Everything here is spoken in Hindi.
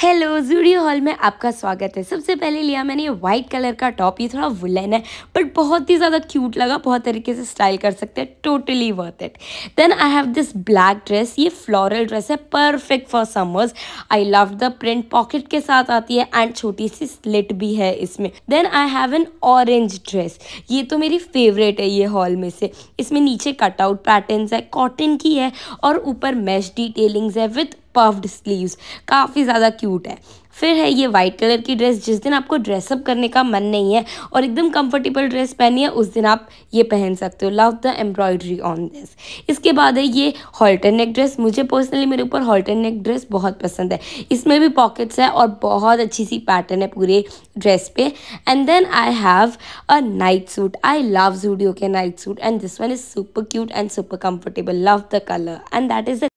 हेलो जूडियो हॉल में आपका स्वागत है सबसे पहले लिया मैंने ये व्हाइट कलर का टॉप ये थोड़ा वुलन है बट बहुत ही ज़्यादा क्यूट लगा बहुत तरीके से स्टाइल कर सकते हैं totally worth it then I have this black dress ये फ्लोरल ड्रेस है perfect for summers I love the print pocket के साथ आती है एंड छोटी सी स्लिट भी है इसमें then I have an orange dress ये तो मेरी फेवरेट है ये हॉल में से इसमें नीचे कटआउट पैटर्नस है कॉटन की है और ऊपर मैश डिटेलिंग्स है विथ पफ्ड स्लीव्स काफ़ी ज़्यादा क्यूट है फिर है ये वाइट कलर की ड्रेस जिस दिन आपको ड्रेसअप करने का मन नहीं है और एकदम कंफर्टेबल ड्रेस पहनी है उस दिन आप ये पहन सकते हो love the embroidery on this इसके बाद है ये हॉल्टर नेक ड्रेस मुझे पर्सनली मेरे ऊपर हॉल्टर नेक ड्रेस बहुत पसंद है इसमें भी पॉकेट्स है और बहुत अच्छी सी पैटर्न है पूरे ड्रेस पे and then I have a night suit I love Zudio के night suit and this one is super cute and super comfortable love the colour and that is